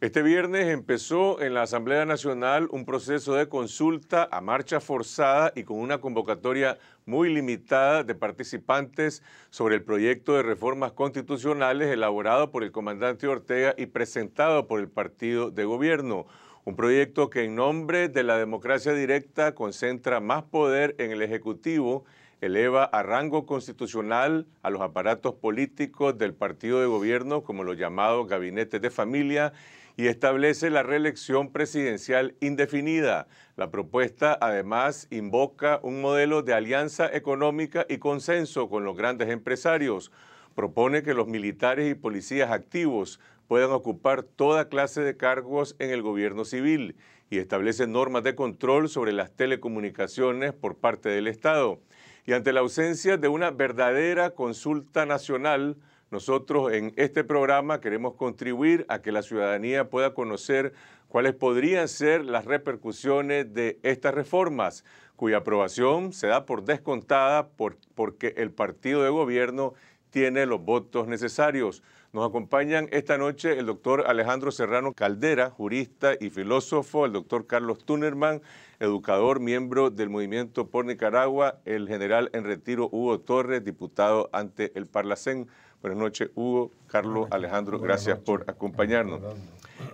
Este viernes empezó en la Asamblea Nacional un proceso de consulta a marcha forzada y con una convocatoria muy limitada de participantes sobre el proyecto de reformas constitucionales elaborado por el comandante Ortega y presentado por el partido de gobierno. Un proyecto que en nombre de la democracia directa concentra más poder en el Ejecutivo eleva a rango constitucional a los aparatos políticos del partido de gobierno, como los llamados gabinetes de familia, y establece la reelección presidencial indefinida. La propuesta además invoca un modelo de alianza económica y consenso con los grandes empresarios. Propone que los militares y policías activos puedan ocupar toda clase de cargos en el gobierno civil y establece normas de control sobre las telecomunicaciones por parte del Estado. Y ante la ausencia de una verdadera consulta nacional, nosotros en este programa queremos contribuir a que la ciudadanía pueda conocer cuáles podrían ser las repercusiones de estas reformas, cuya aprobación se da por descontada porque el partido de gobierno tiene los votos necesarios. Nos acompañan esta noche el doctor Alejandro Serrano Caldera, jurista y filósofo, el doctor Carlos Tunerman, educador, miembro del Movimiento por Nicaragua, el general en retiro Hugo Torres, diputado ante el Parlacén. Buenas noches, Hugo, Carlos, Alejandro, gracias por acompañarnos.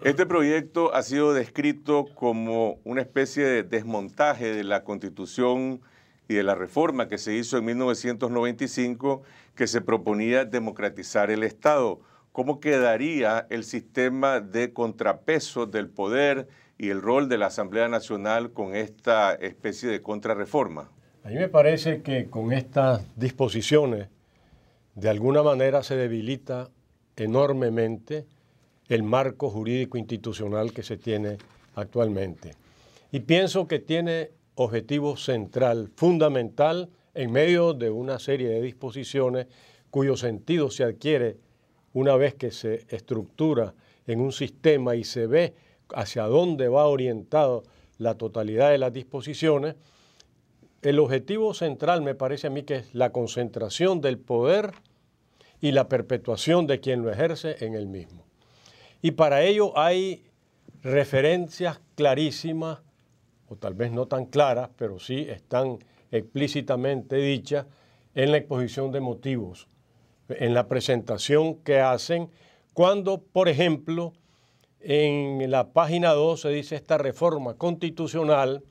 Este proyecto ha sido descrito como una especie de desmontaje de la Constitución y de la reforma que se hizo en 1995 que se proponía democratizar el Estado cómo quedaría el sistema de contrapeso del poder y el rol de la Asamblea Nacional con esta especie de contrarreforma. A mí me parece que con estas disposiciones, de alguna manera se debilita enormemente el marco jurídico institucional que se tiene actualmente. Y pienso que tiene objetivo central, fundamental, en medio de una serie de disposiciones cuyo sentido se adquiere una vez que se estructura en un sistema y se ve hacia dónde va orientado la totalidad de las disposiciones, el objetivo central me parece a mí que es la concentración del poder y la perpetuación de quien lo ejerce en el mismo. Y para ello hay referencias clarísimas, o tal vez no tan claras, pero sí están explícitamente dichas en la exposición de motivos en la presentación que hacen, cuando, por ejemplo, en la página 2 se dice esta reforma constitucional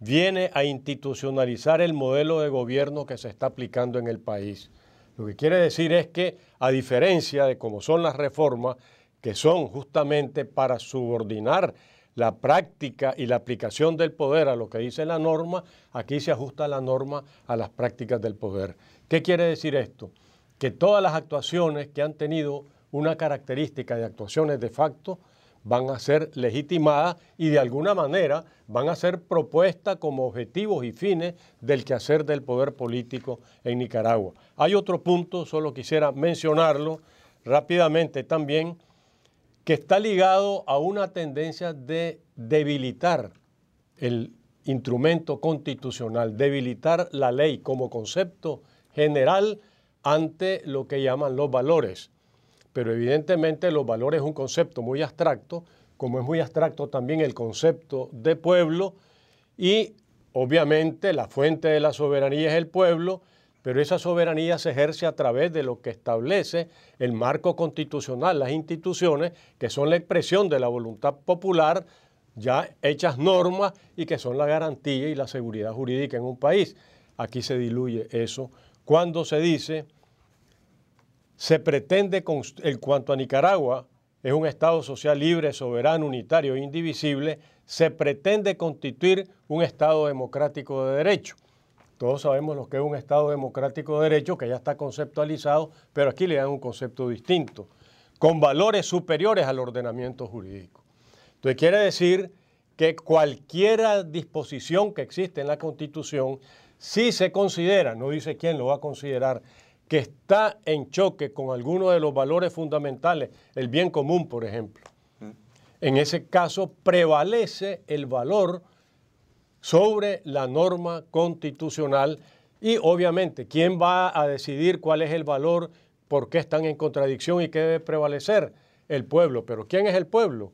viene a institucionalizar el modelo de gobierno que se está aplicando en el país. Lo que quiere decir es que, a diferencia de cómo son las reformas, que son justamente para subordinar la práctica y la aplicación del poder a lo que dice la norma, aquí se ajusta la norma a las prácticas del poder. ¿Qué quiere decir esto? que todas las actuaciones que han tenido una característica de actuaciones de facto van a ser legitimadas y de alguna manera van a ser propuestas como objetivos y fines del quehacer del poder político en Nicaragua. Hay otro punto, solo quisiera mencionarlo rápidamente también, que está ligado a una tendencia de debilitar el instrumento constitucional, debilitar la ley como concepto general ante lo que llaman los valores. Pero evidentemente los valores es un concepto muy abstracto, como es muy abstracto también el concepto de pueblo, y obviamente la fuente de la soberanía es el pueblo, pero esa soberanía se ejerce a través de lo que establece el marco constitucional, las instituciones, que son la expresión de la voluntad popular, ya hechas normas y que son la garantía y la seguridad jurídica en un país. Aquí se diluye eso cuando se dice, se pretende, en cuanto a Nicaragua, es un Estado social libre, soberano, unitario e indivisible, se pretende constituir un Estado democrático de derecho. Todos sabemos lo que es un Estado democrático de derecho, que ya está conceptualizado, pero aquí le dan un concepto distinto, con valores superiores al ordenamiento jurídico. Entonces quiere decir que cualquier disposición que existe en la Constitución si se considera, no dice quién lo va a considerar, que está en choque con alguno de los valores fundamentales, el bien común, por ejemplo. Mm. En ese caso prevalece el valor sobre la norma constitucional y obviamente quién va a decidir cuál es el valor, por qué están en contradicción y qué debe prevalecer el pueblo. Pero ¿quién es el pueblo?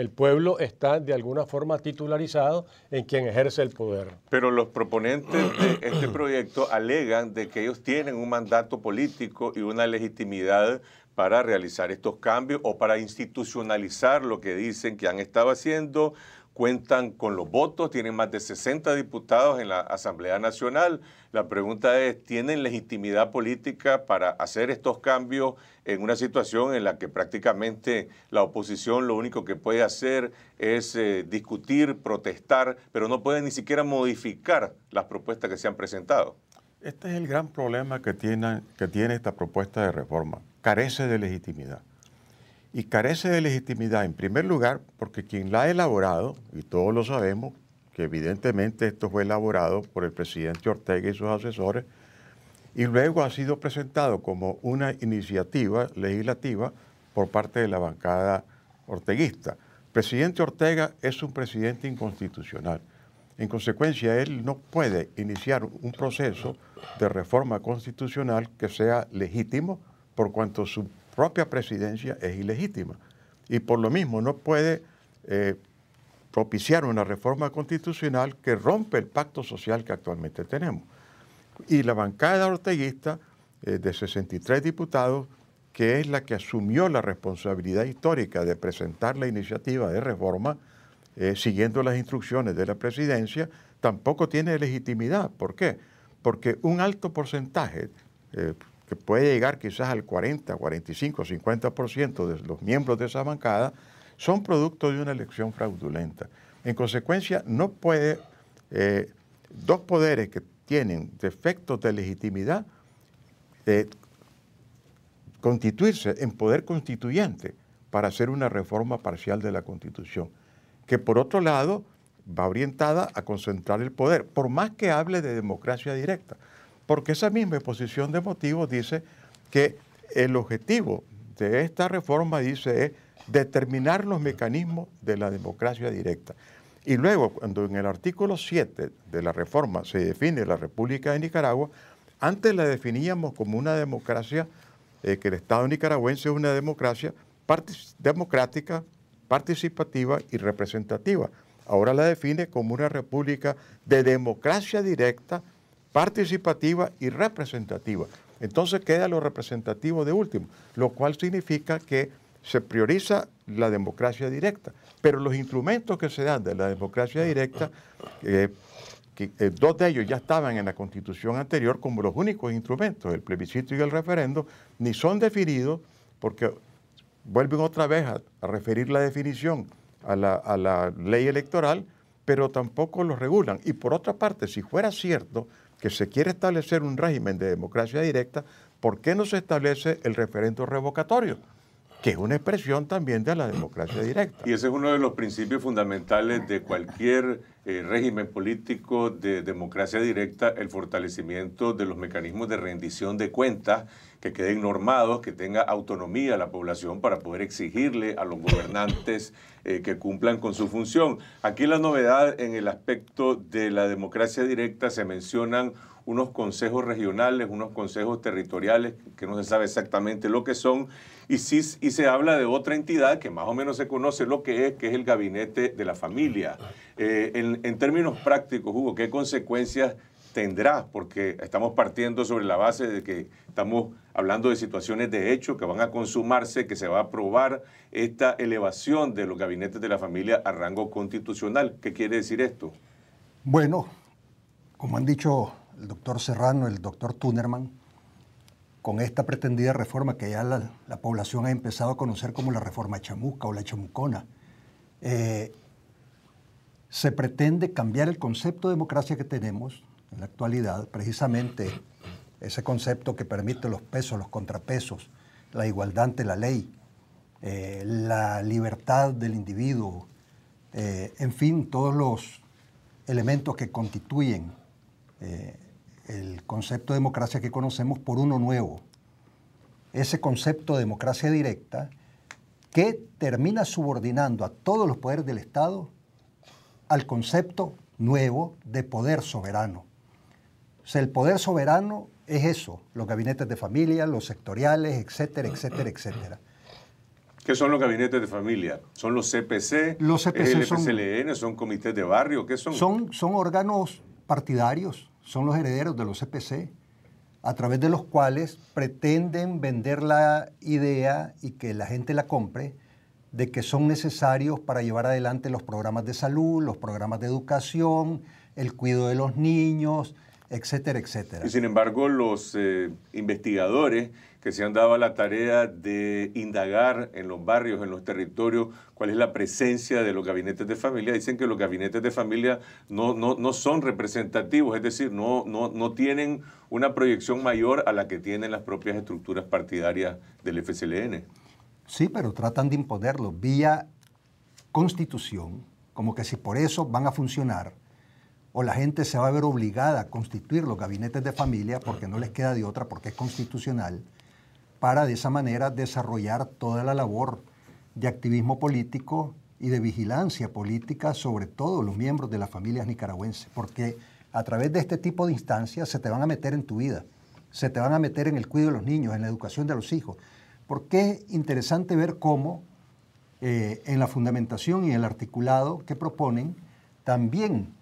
el pueblo está de alguna forma titularizado en quien ejerce el poder. Pero los proponentes de este proyecto alegan de que ellos tienen un mandato político y una legitimidad para realizar estos cambios o para institucionalizar lo que dicen que han estado haciendo cuentan con los votos, tienen más de 60 diputados en la Asamblea Nacional. La pregunta es, ¿tienen legitimidad política para hacer estos cambios en una situación en la que prácticamente la oposición lo único que puede hacer es eh, discutir, protestar, pero no puede ni siquiera modificar las propuestas que se han presentado? Este es el gran problema que que tiene esta propuesta de reforma. Carece de legitimidad y carece de legitimidad, en primer lugar, porque quien la ha elaborado, y todos lo sabemos, que evidentemente esto fue elaborado por el presidente Ortega y sus asesores, y luego ha sido presentado como una iniciativa legislativa por parte de la bancada orteguista. presidente Ortega es un presidente inconstitucional. En consecuencia, él no puede iniciar un proceso de reforma constitucional que sea legítimo por cuanto su propia presidencia es ilegítima. Y por lo mismo no puede eh, propiciar una reforma constitucional que rompe el pacto social que actualmente tenemos. Y la bancada orteguista eh, de 63 diputados, que es la que asumió la responsabilidad histórica de presentar la iniciativa de reforma, eh, siguiendo las instrucciones de la presidencia, tampoco tiene legitimidad. ¿Por qué? Porque un alto porcentaje, que puede llegar quizás al 40, 45, 50% de los miembros de esa bancada, son producto de una elección fraudulenta. En consecuencia, no puede, eh, dos poderes que tienen defectos de legitimidad, eh, constituirse en poder constituyente para hacer una reforma parcial de la Constitución, que por otro lado va orientada a concentrar el poder, por más que hable de democracia directa porque esa misma exposición de motivos dice que el objetivo de esta reforma, dice, es determinar los mecanismos de la democracia directa. Y luego, cuando en el artículo 7 de la reforma se define la República de Nicaragua, antes la definíamos como una democracia, eh, que el Estado nicaragüense es una democracia democrática, participativa y representativa. Ahora la define como una república de democracia directa participativa y representativa. Entonces queda lo representativo de último, lo cual significa que se prioriza la democracia directa, pero los instrumentos que se dan de la democracia directa, eh, que, eh, dos de ellos ya estaban en la constitución anterior como los únicos instrumentos, el plebiscito y el referendo, ni son definidos porque vuelven otra vez a, referir la definición a la, a la ley electoral, pero tampoco los regulan. Y por otra parte, si fuera cierto que se quiere establecer un régimen de democracia directa, ¿por qué no se establece el referendo revocatorio? que es una expresión también de la democracia directa. Y ese es uno de los principios fundamentales de cualquier eh, régimen político de democracia directa el fortalecimiento de los mecanismos de rendición de cuentas que queden normados, que tenga autonomía la población para poder exigirle a los gobernantes eh, que cumplan con su función. Aquí la novedad en el aspecto de la democracia directa se mencionan unos consejos regionales, unos consejos territoriales, que no se sabe exactamente lo que son, y, se habla de otra entidad que más o menos se conoce lo que es, que es el gabinete de la familia. Ah. Eh, en, en términos prácticos, Hugo, ¿qué consecuencias tendrá, porque estamos partiendo sobre la base de que estamos hablando de situaciones de hecho que van a consumarse, que se va a aprobar esta elevación de los gabinetes de la familia a rango constitucional. ¿Qué quiere decir esto? Bueno, como han dicho el doctor Serrano, el doctor Tunerman, con esta pretendida reforma que ya la, población ha empezado a conocer como la reforma chamuca o la chamucona. Eh, se pretende cambiar el concepto de democracia que tenemos en la actualidad, precisamente ese concepto que permite los pesos, los contrapesos, la igualdad ante la ley, eh, la libertad del individuo, eh, en fin, todos los elementos que constituyen el concepto de democracia que conocemos por uno nuevo. Ese concepto de democracia directa que termina subordinando a todos los poderes del Estado al concepto nuevo de poder soberano. O sea, el poder soberano es eso, los gabinetes de familia, los sectoriales, etcétera, etcétera, etcétera. ¿Qué son los gabinetes de familia? ¿Son los CPC? Los CPC el son, comités de barrio, ¿qué son? Son, son órganos partidarios son los herederos de los CPC, a través de los cuales pretenden vender la idea y que la gente la compre de que son necesarios para llevar adelante los programas de salud, los programas de educación, el cuidado de los niños, etcétera, etcétera. Y sin embargo, los eh, investigadores que se han dado a la tarea de indagar en los barrios, en los territorios, cuál es la presencia de los gabinetes de familia, dicen que los gabinetes de familia no, no, son representativos, es decir, no, no, no tienen una proyección mayor a la que tienen las propias estructuras partidarias del FCLN. Sí, pero tratan de imponerlo vía constitución, como que si por eso van a funcionar o la gente se va a ver obligada a constituir los gabinetes de familia porque no les queda de otra, porque es constitucional, para de esa manera desarrollar toda la labor de activismo político y de vigilancia política sobre todo los miembros de las familias nicaragüenses, porque a través de este tipo de instancias se te van a meter en tu vida, se te van a meter en el cuidado de los niños, en la educación de los hijos, porque es interesante ver cómo eh, en la fundamentación y el articulado que proponen también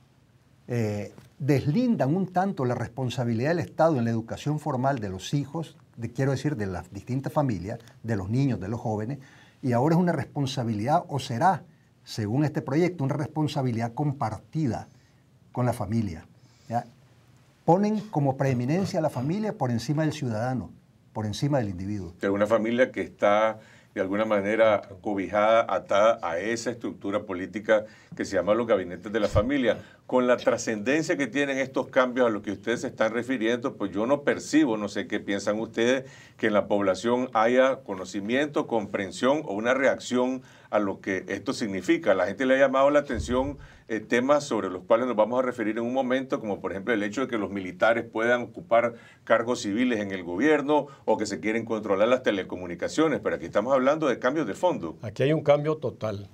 eh, deslindan un tanto la responsabilidad del Estado en la educación formal de los hijos, quiero decir, de las distintas familias, de los niños, de los jóvenes, y ahora es una responsabilidad, o será, según este proyecto, una responsabilidad compartida con la familia. Ponen como preeminencia a la familia por encima del ciudadano, por encima del individuo. Es una familia que está de alguna manera cobijada, atada a esa estructura política que se llama los gabinetes de la familia. Con la trascendencia que tienen estos cambios a los que ustedes se están refiriendo, pues yo no percibo, no sé qué piensan ustedes, que en la población haya conocimiento, comprensión o una reacción a lo que esto significa. La gente le ha llamado la atención eh, temas sobre los cuales nos vamos a referir en un momento, como por ejemplo el hecho de que los militares puedan ocupar cargos civiles en el gobierno o que se quieren controlar las telecomunicaciones, pero aquí estamos hablando de cambios de fondo. Aquí hay un cambio total.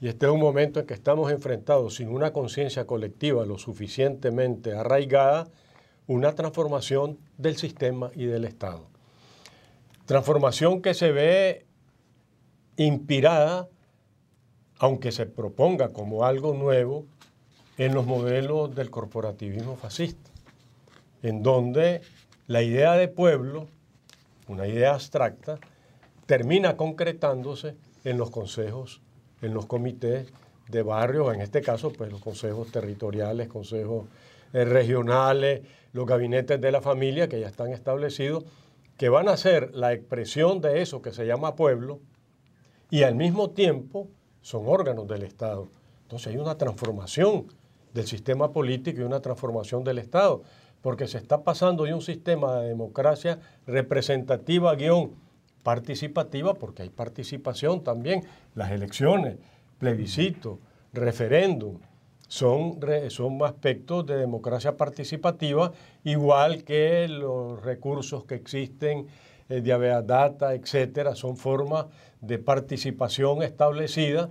Y este es un momento en que estamos enfrentados sin una conciencia colectiva lo suficientemente arraigada, una transformación del sistema y del Estado. Transformación que se ve inspirada, aunque se proponga como algo nuevo, en los modelos del corporativismo fascista, en donde la idea de pueblo, una idea abstracta, termina concretándose en los consejos, en los comités de barrios, en este caso, pues los consejos territoriales, consejos eh, regionales, los gabinetes de la familia que ya están establecidos, que van a ser la expresión de eso que se llama pueblo, y al mismo tiempo son órganos del Estado. Entonces hay una transformación del sistema político y una transformación del Estado, porque se está pasando de un sistema de democracia representativa guión participativa, porque hay participación también, las elecciones, plebiscito, referéndum, son, son aspectos de democracia participativa, igual que los recursos que existen eh, data, etcétera, son formas de participación establecida,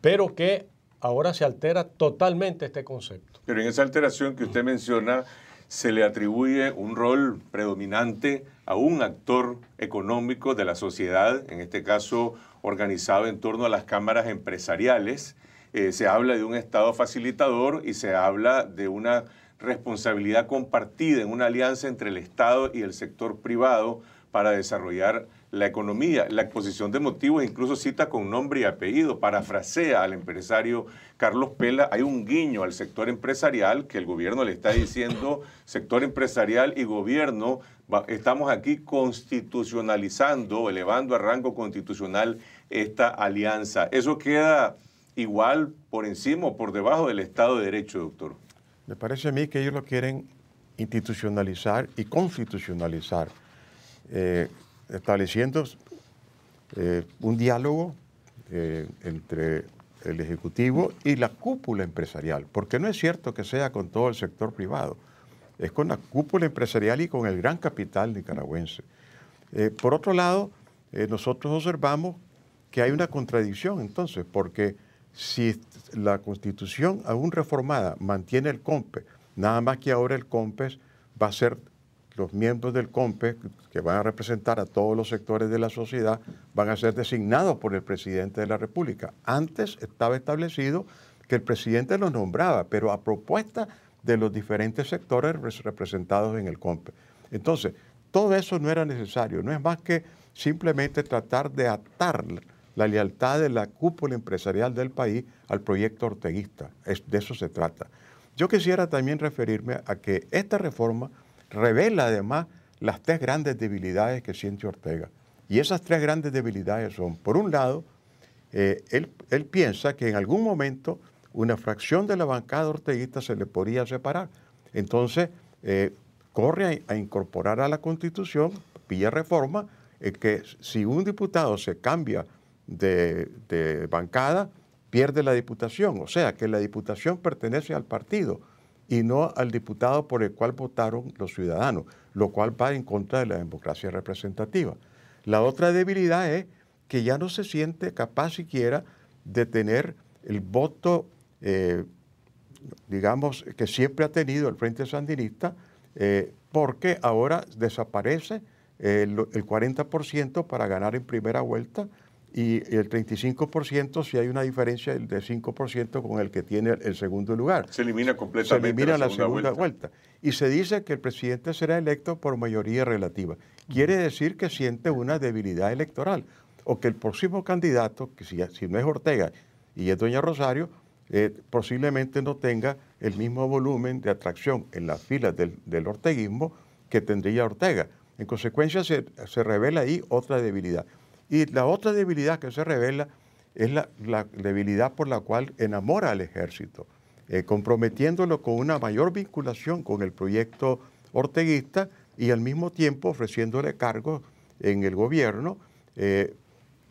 pero que ahora se altera totalmente este concepto. Pero en esa alteración que usted menciona, se le atribuye un rol predominante a un actor económico de la sociedad, en este caso organizado en torno a las cámaras empresariales. Eh, se habla de un Estado facilitador y se habla de una responsabilidad compartida en una alianza entre el Estado y el sector privado para desarrollar la economía. La exposición de motivos incluso cita con nombre y apellido, parafrasea al empresario Carlos Pela, hay un guiño al sector empresarial que el gobierno le está diciendo, sector empresarial y gobierno, estamos aquí constitucionalizando, elevando a rango constitucional esta alianza. Eso queda igual por encima o por debajo del Estado de Derecho, doctor. Me parece a mí que ellos lo quieren institucionalizar y constitucionalizar, eh, estableciendo eh, un diálogo eh, entre el Ejecutivo y la cúpula empresarial, porque no es cierto que sea con todo el sector privado, es con la cúpula empresarial y con el gran capital nicaragüense. por otro lado, nosotros observamos que hay una contradicción entonces, porque si la constitución aún reformada mantiene el Compe, nada más que ahora el COMPES va a ser, los miembros del Compe que van a representar a todos los sectores de la sociedad van a ser designados por el presidente de la República. Antes estaba establecido que el presidente los nombraba, pero a propuesta de los diferentes sectores representados en el Compe. Entonces, todo eso no era necesario, no es más que simplemente tratar de atar la lealtad de la cúpula empresarial del país al proyecto orteguista. Es, de eso se trata. Yo quisiera también referirme a que esta reforma revela además las tres grandes debilidades que siente Ortega. Y esas tres grandes debilidades son, por un lado, eh, él, piensa que en algún momento una fracción de la bancada orteguista se le podría separar. Entonces, eh, corre a, incorporar a la Constitución, pilla reforma, eh, que si un diputado se cambia de, bancada, pierde la diputación. O sea, que la diputación pertenece al partido y no al diputado por el cual votaron los ciudadanos, lo cual va en contra de la democracia representativa. La otra debilidad es que ya no se siente capaz siquiera de tener el voto, eh, digamos, que siempre ha tenido el Frente Sandinista, eh, porque ahora desaparece eh, el 40% para ganar en primera vuelta y el 35% si hay una diferencia de 5% con el que tiene el segundo lugar. Se elimina completamente. Se elimina la segunda, vuelta. Y se dice que el presidente será electo por mayoría relativa. Quiere decir que siente una debilidad electoral o que el próximo candidato, que si, si no es Ortega y es Doña Rosario, eh, posiblemente no tenga el mismo volumen de atracción en las filas del, orteguismo que tendría Ortega. En consecuencia, se revela ahí otra debilidad. Y la otra debilidad que se revela es la, debilidad por la cual enamora al ejército, eh, comprometiéndolo con una mayor vinculación con el proyecto orteguista y al mismo tiempo ofreciéndole cargos en el gobierno eh,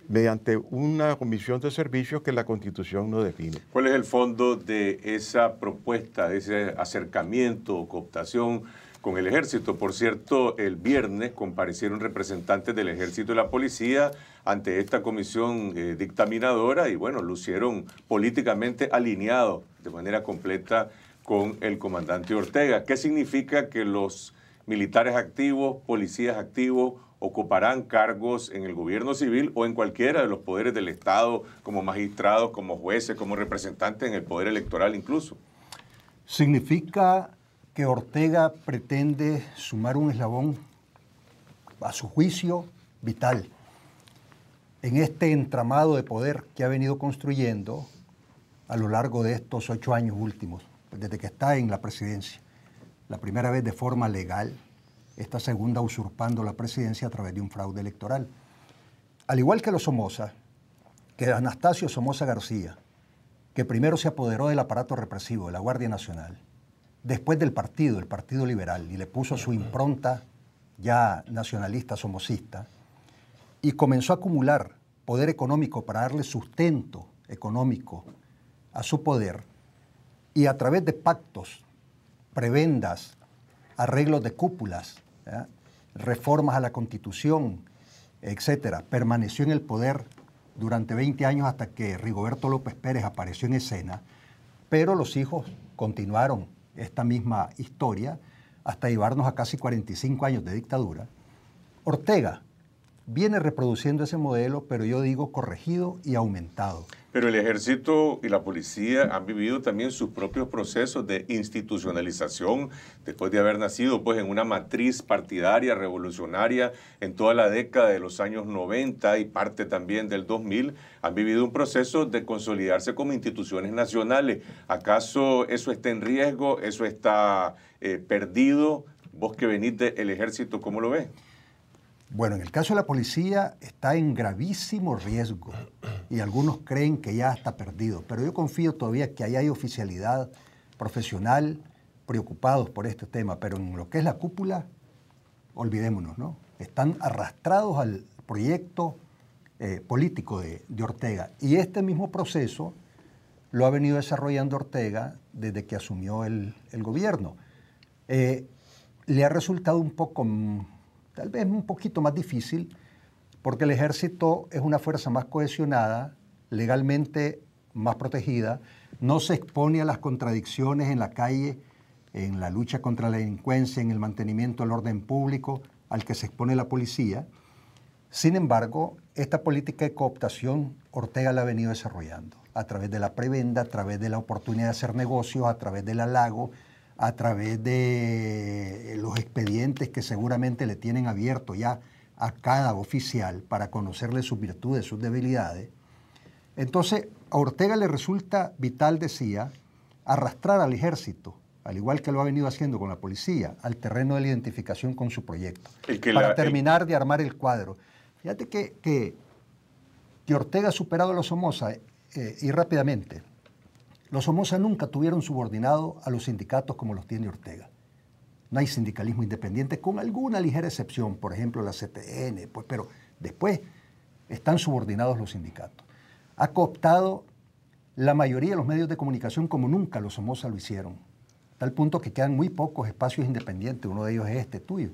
mediante una comisión de servicios que la Constitución no define. ¿Cuál es el fondo de esa propuesta, de ese acercamiento o cooptación con el ejército. Por cierto, el viernes comparecieron representantes del ejército y la policía ante esta comisión eh, dictaminadora y bueno, lucieron políticamente alineados de manera completa con el comandante Ortega. ¿Qué significa que los militares activos, policías activos, ocuparán cargos en el gobierno civil o en cualquiera de los poderes del Estado, como magistrados, como jueces, como representantes en el poder electoral incluso? Significa que Ortega pretende sumar un eslabón, a su juicio, vital en este entramado de poder que ha venido construyendo a lo largo de estos ocho años últimos, desde que está en la presidencia. La primera vez de forma legal, esta segunda usurpando la presidencia a través de un fraude electoral. Al igual que los Somoza, que Anastasio Somoza García, que primero se apoderó del aparato represivo de la Guardia Nacional, después del partido, el Partido Liberal, y le puso su impronta ya nacionalista, somocista, y comenzó a acumular poder económico para darle sustento económico a su poder, y a través de pactos, prebendas, arreglos de cúpulas, reformas a la constitución, etcétera, permaneció en el poder durante 20 años hasta que Rigoberto López Pérez apareció en escena, pero los hijos continuaron esta misma historia hasta llevarnos a casi 45 años de dictadura, Ortega viene reproduciendo ese modelo, pero yo digo corregido y aumentado. Pero el ejército y la policía han vivido también sus propios procesos de institucionalización después de haber nacido pues en una matriz partidaria revolucionaria en toda la década de los años 90 y parte también del 2000 han vivido un proceso de consolidarse como instituciones nacionales. ¿Acaso eso está en riesgo? ¿Eso está eh, perdido? Vos que venís del ejército, ¿cómo lo ves? Bueno, en el caso de la policía está en gravísimo riesgo y algunos creen que ya está perdido, pero yo confío todavía que ahí hay oficialidad profesional preocupados por este tema, pero en lo que es la cúpula, olvidémonos, ¿no? Están arrastrados al proyecto eh, político de, Ortega y este mismo proceso lo ha venido desarrollando Ortega desde que asumió el, gobierno. Eh, le ha resultado un poco Tal vez un poquito más difícil porque el ejército es una fuerza más cohesionada, legalmente más protegida, no se expone a las contradicciones en la calle, en la lucha contra la delincuencia, en el mantenimiento del orden público al que se expone la policía. Sin embargo, esta política de cooptación Ortega la ha venido desarrollando a través de la prebenda, a través de la oportunidad de hacer negocios, a través del halago, a través de eh, los expedientes que seguramente le tienen abierto ya a cada oficial para conocerle sus virtudes, sus debilidades. Entonces, a Ortega le resulta vital, decía, arrastrar al ejército, al igual que lo ha venido haciendo con la policía, al terreno de la identificación con su proyecto, para terminar de armar el cuadro. Fíjate que, que, Ortega ha superado a los Somoza, eh, y rápidamente, los Somoza nunca tuvieron subordinado a los sindicatos como los tiene Ortega. No hay sindicalismo independiente, con alguna ligera excepción, por ejemplo la CTN, pues, pero después están subordinados los sindicatos. Ha cooptado la mayoría de los medios de comunicación como nunca los Somoza lo hicieron, tal punto que quedan muy pocos espacios independientes, uno de ellos es este tuyo.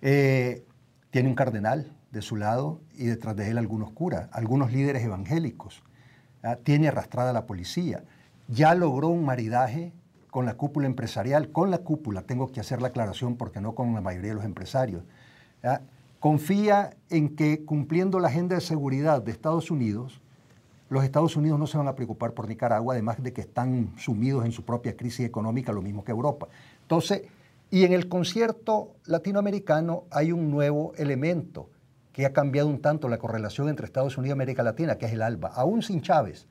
Eh, tiene un cardenal de su lado y detrás de él algunos curas, algunos líderes evangélicos. Ah, tiene arrastrada la policía ya logró un maridaje con la cúpula empresarial, con la cúpula, tengo que hacer la aclaración porque no con la mayoría de los empresarios. Confía en que cumpliendo la agenda de seguridad de Estados Unidos, los Estados Unidos no se van a preocupar por Nicaragua, además de que están sumidos en su propia crisis económica, lo mismo que Europa. Entonces, y en el concierto latinoamericano hay un nuevo elemento que ha cambiado un tanto la correlación entre Estados Unidos y América Latina, que es el ALBA, aún sin Chávez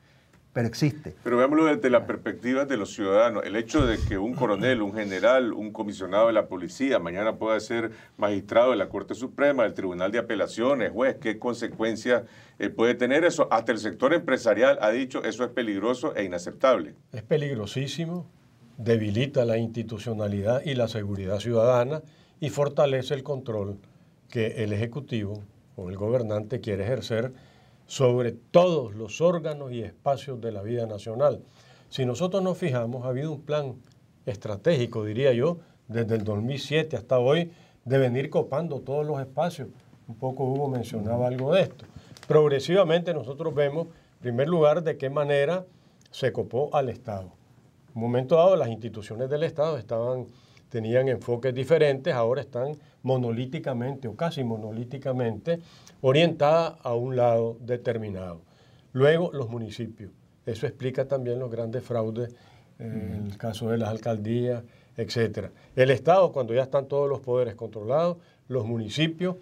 pero existe. Pero veámoslo desde la perspectiva de los ciudadanos. El hecho de que un coronel, un general, un comisionado de la policía mañana pueda ser magistrado de la Corte Suprema, del Tribunal de Apelaciones, juez, ¿qué consecuencias eh, puede tener eso? Hasta el sector empresarial ha dicho eso es peligroso e inaceptable. Es peligrosísimo, debilita la institucionalidad y la seguridad ciudadana y fortalece el control que el Ejecutivo o el gobernante quiere ejercer sobre todos los órganos y espacios de la vida nacional. Si nosotros nos fijamos, ha habido un plan estratégico, diría yo, desde el 2007 hasta hoy, de venir copando todos los espacios. Un poco Hugo mencionaba algo de esto. Progresivamente nosotros vemos, en primer lugar, de qué manera se copó al Estado. En un momento dado, las instituciones del Estado estaban tenían enfoques diferentes, ahora están monolíticamente o casi monolíticamente orientadas a un lado determinado. Luego los municipios. Eso explica también los grandes fraudes, eh, en el caso de las alcaldías, etc. El Estado, cuando ya están todos los poderes controlados, los municipios,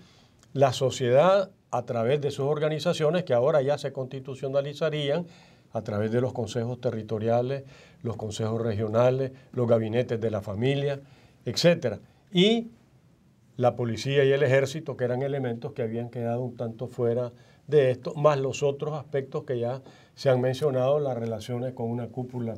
la sociedad a través de sus organizaciones que ahora ya se constitucionalizarían a través de los consejos territoriales, los consejos regionales, los gabinetes de la familia, etc. Y la policía y el ejército, que eran elementos que habían quedado un tanto fuera de esto, más los otros aspectos que ya se han mencionado, las relaciones con una cúpula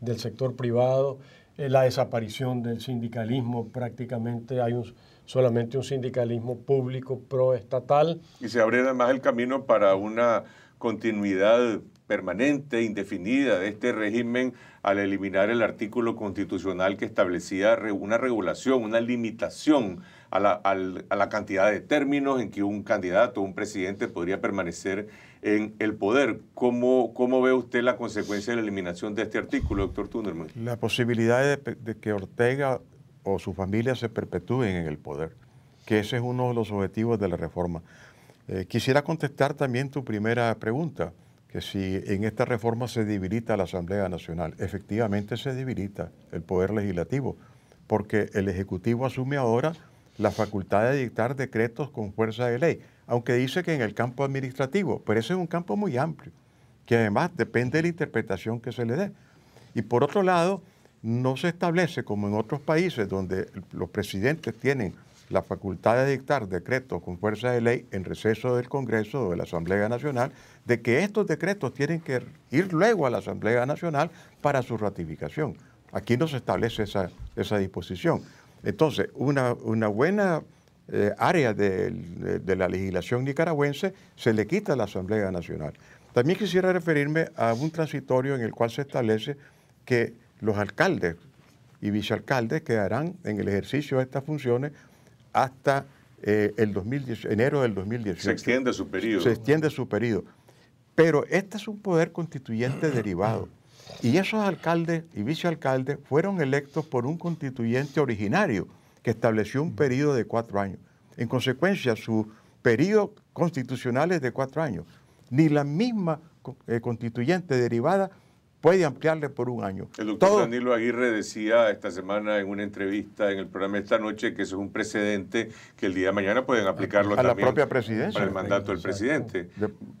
del sector privado, eh, la desaparición del sindicalismo, prácticamente hay un, solamente un sindicalismo público proestatal. Y se abre además el camino para una continuidad permanente, indefinida de este régimen al eliminar el artículo constitucional que establecía una regulación, una limitación a la, cantidad de términos en que un candidato, un presidente podría permanecer en el poder. ¿Cómo, ve usted la consecuencia de la eliminación de este artículo, doctor Tunerman? La posibilidad de, que Ortega o su familia se perpetúen en el poder, que ese es uno de los objetivos de la reforma. Eh, quisiera contestar también tu primera pregunta que si en esta reforma se debilita la Asamblea Nacional, efectivamente se debilita el Poder Legislativo, porque el Ejecutivo asume ahora la facultad de dictar decretos con fuerza de ley, aunque dice que en el campo administrativo, pero ese es un campo muy amplio, que además depende de la interpretación que se le dé. Y por otro lado, no se establece como en otros países donde los presidentes tienen la facultad de dictar decretos con fuerza de ley en receso del Congreso o de la Asamblea Nacional, de que estos decretos tienen que ir luego a la Asamblea Nacional para su ratificación. Aquí no se establece esa, disposición. Entonces, una, buena eh, área de, de, la legislación nicaragüense se le quita a la Asamblea Nacional. También quisiera referirme a un transitorio en el cual se establece que los alcaldes y vicealcaldes quedarán en el ejercicio de estas funciones hasta eh, el enero del 2018. Se extiende su periodo. Se extiende su periodo. Pero este es un poder constituyente derivado. Y esos alcaldes y vicealcaldes fueron electos por un constituyente originario que estableció un periodo de cuatro años. En consecuencia, su periodo constitucional es de cuatro años. Ni la misma eh, constituyente derivada puede ampliarle por un año. El doctor Danilo Aguirre decía esta semana en una entrevista en el programa esta noche que eso es un precedente que el día de mañana pueden aplicarlo a la propia presidencia. Para el mandato del presidente.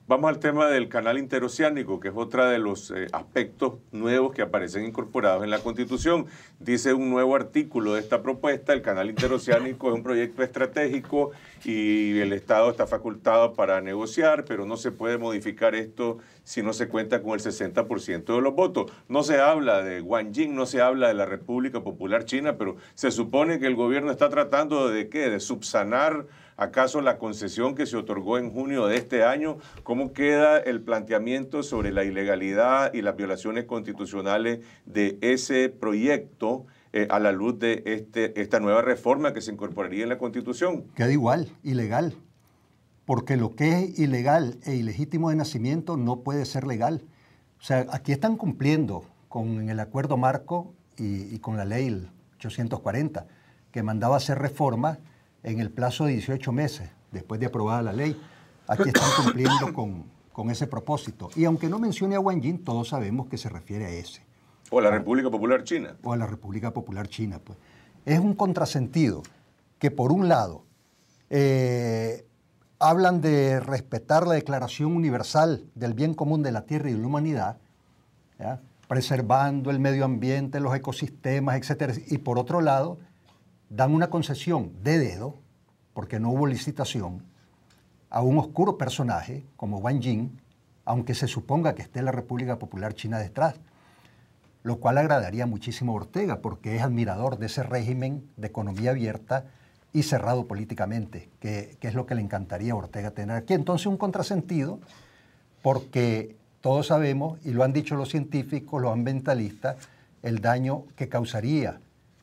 Vamos al tema del canal interoceánico, que es otra de los eh, aspectos nuevos que aparecen incorporados en la Constitución. Dice un nuevo artículo de esta propuesta, el canal interoceánico es un proyecto estratégico y el Estado está facultado para negociar, pero no se puede modificar esto si no se cuenta con el 60% de los votos. No se habla de Jing, no se habla de la República Popular China, pero se supone que el gobierno está tratando de qué? De subsanar acaso la concesión que se otorgó en junio de este año, cómo queda el planteamiento sobre la ilegalidad y las violaciones constitucionales de ese proyecto eh, a la luz de este, esta nueva reforma que se incorporaría en la Constitución. Queda igual, ilegal porque lo que es ilegal e ilegítimo de nacimiento no puede ser legal. O sea, aquí están cumpliendo con el acuerdo marco y, con la ley 840, que mandaba hacer reformas en el plazo de 18 meses, después de aprobada la ley. Aquí están cumpliendo con, ese propósito. Y aunque no mencione a Wang Yin, todos sabemos que se refiere a ese. O a la República Popular China. O a la República Popular China, pues. Es un contrasentido que, por un lado, eh, hablan de respetar la Declaración Universal del Bien Común de la Tierra y de la Humanidad, preservando el medio ambiente, los ecosistemas, etc. y por otro lado, dan una concesión de dedo, porque no hubo licitación, a un oscuro personaje como Wang Jing, aunque se suponga que esté la República Popular China detrás, lo cual agradaría muchísimo a Ortega, porque es admirador de ese régimen de economía abierta y cerrado políticamente, que, es lo que le encantaría a Ortega tener aquí. Entonces un contrasentido, porque todos sabemos, y lo han dicho los científicos, los ambientalistas, el daño que causaría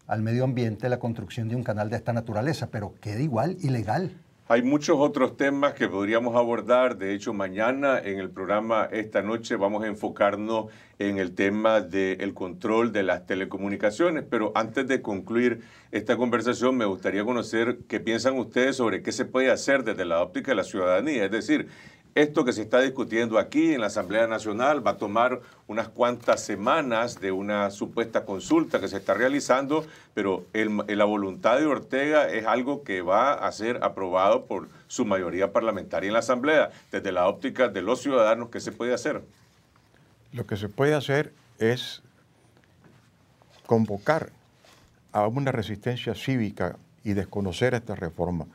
al medio ambiente la construcción de un canal de esta naturaleza, pero queda igual ilegal. Hay muchos otros temas que podríamos abordar. De hecho, mañana en el programa esta noche vamos a enfocarnos en el tema del control de las telecomunicaciones. Pero antes de concluir esta conversación, me gustaría conocer qué piensan ustedes sobre qué se puede hacer desde la óptica de la ciudadanía. Es decir, esto que se está discutiendo aquí en la Asamblea Nacional va a tomar unas cuantas semanas de una supuesta consulta que se está realizando, pero la voluntad de Ortega es algo que va a ser aprobado por su mayoría parlamentaria en la Asamblea, desde la óptica de los ciudadanos, ¿qué se puede hacer? Lo que se puede hacer es convocar a una resistencia cívica y desconocer esta reforma.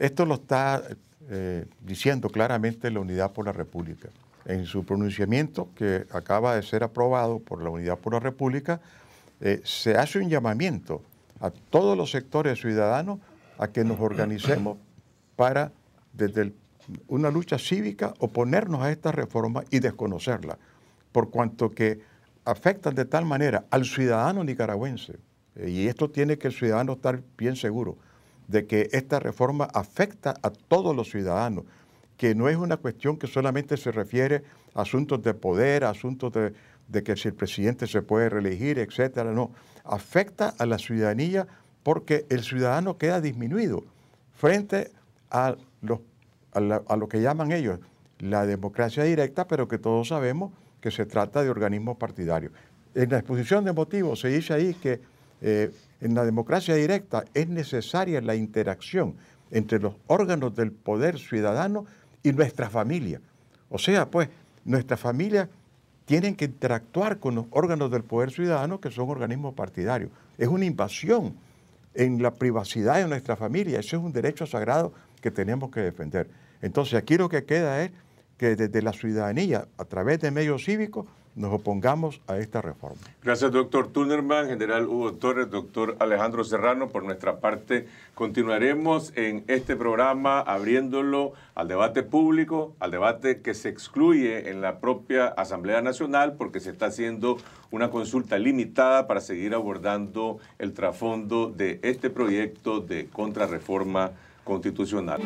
Esto lo está eh, diciendo claramente la Unidad por la República. En su pronunciamiento, que acaba de ser aprobado por la Unidad por la República, eh, se hace un llamamiento a todos los sectores ciudadanos a que nos organicemos para, desde una lucha cívica, oponernos a esta reforma y desconocerla, por cuanto que afectan de tal manera al ciudadano nicaragüense. Eh, y esto tiene que el ciudadano estar bien seguro de que esta reforma afecta a todos los ciudadanos, que no es una cuestión que solamente se refiere a asuntos de poder, a asuntos de, que si el presidente se puede reelegir, etcétera, no. Afecta a la ciudadanía porque el ciudadano queda disminuido frente a, los, a, lo que llaman ellos la democracia directa, pero que todos sabemos que se trata de organismos partidarios. En la exposición de motivos se dice ahí que eh, en la democracia directa es necesaria la interacción entre los órganos del poder ciudadano y nuestra familia. O sea, pues, nuestra familia tienen que interactuar con los órganos del poder ciudadano, que son organismos partidarios. Es una invasión en la privacidad de nuestra familia. Ese es un derecho sagrado que tenemos que defender. Entonces, aquí lo que queda es que desde la ciudadanía, a través de medios cívicos, nos opongamos a esta reforma. Gracias, doctor Tunerman, general Hugo Torres, doctor Alejandro Serrano. Por nuestra parte, continuaremos en este programa abriéndolo al debate público, al debate que se excluye en la propia Asamblea Nacional, porque se está haciendo una consulta limitada para seguir abordando el trasfondo de este proyecto de contrarreforma constitucional.